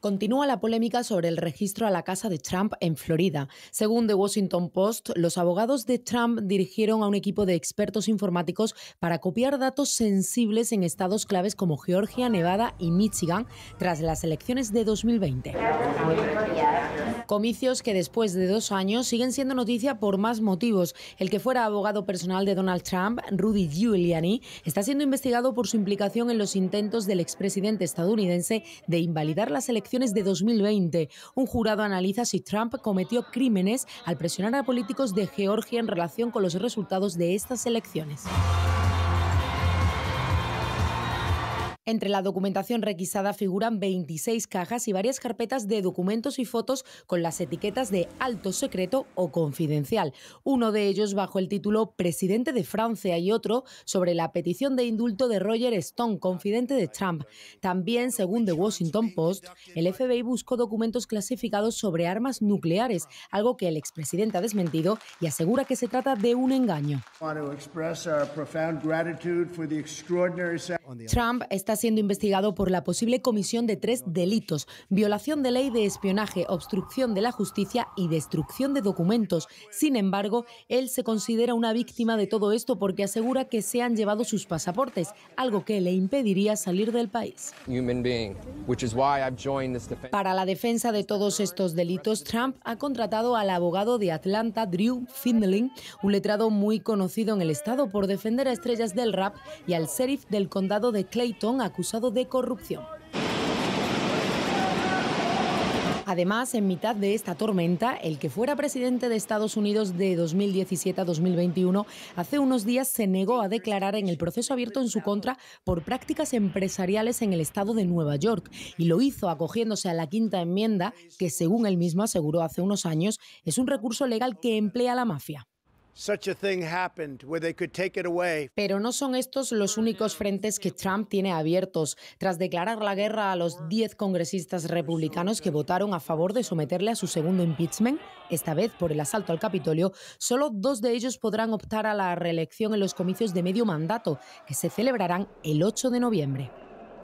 Continúa la polémica sobre el registro a la casa de Trump en Florida. Según The Washington Post, los abogados de Trump dirigieron a un equipo de expertos informáticos para copiar datos sensibles en estados claves como Georgia, Nevada y Michigan tras las elecciones de 2020. Comicios que después de dos años siguen siendo noticia por más motivos. El que fuera abogado personal de Donald Trump, Rudy Giuliani, está siendo investigado por su implicación en los intentos del expresidente estadounidense de invalidar las elecciones de 2020. Un jurado analiza si Trump cometió crímenes al presionar a políticos de Georgia en relación con los resultados de estas elecciones. Entre la documentación requisada figuran 26 cajas y varias carpetas de documentos y fotos con las etiquetas de alto secreto o confidencial, uno de ellos bajo el título Presidente de Francia y otro sobre la petición de indulto de Roger Stone, confidente de Trump. También, según The Washington Post, el FBI buscó documentos clasificados sobre armas nucleares, algo que el expresidente ha desmentido y asegura que se trata de un engaño. Trump está siendo investigado por la posible comisión de tres delitos, violación de ley de espionaje, obstrucción de la justicia y destrucción de documentos. Sin embargo, él se considera una víctima de todo esto porque asegura que se han llevado sus pasaportes, algo que le impediría salir del país. Para la defensa de todos estos delitos, Trump ha contratado al abogado de Atlanta, Drew Findling, un letrado muy conocido en el estado por defender a estrellas del rap y al sheriff del condado de Clayton acusado de corrupción. Además, en mitad de esta tormenta, el que fuera presidente de Estados Unidos de 2017 a 2021, hace unos días se negó a declarar en el proceso abierto en su contra por prácticas empresariales en el estado de Nueva York y lo hizo acogiéndose a la quinta enmienda que, según él mismo aseguró hace unos años, es un recurso legal que emplea la mafia. Pero no son estos los únicos frentes que Trump tiene abiertos. Tras declarar la guerra a los 10 congresistas republicanos que votaron a favor de someterle a su segundo impeachment, esta vez por el asalto al Capitolio, solo dos de ellos podrán optar a la reelección en los comicios de medio mandato, que se celebrarán el 8 de noviembre.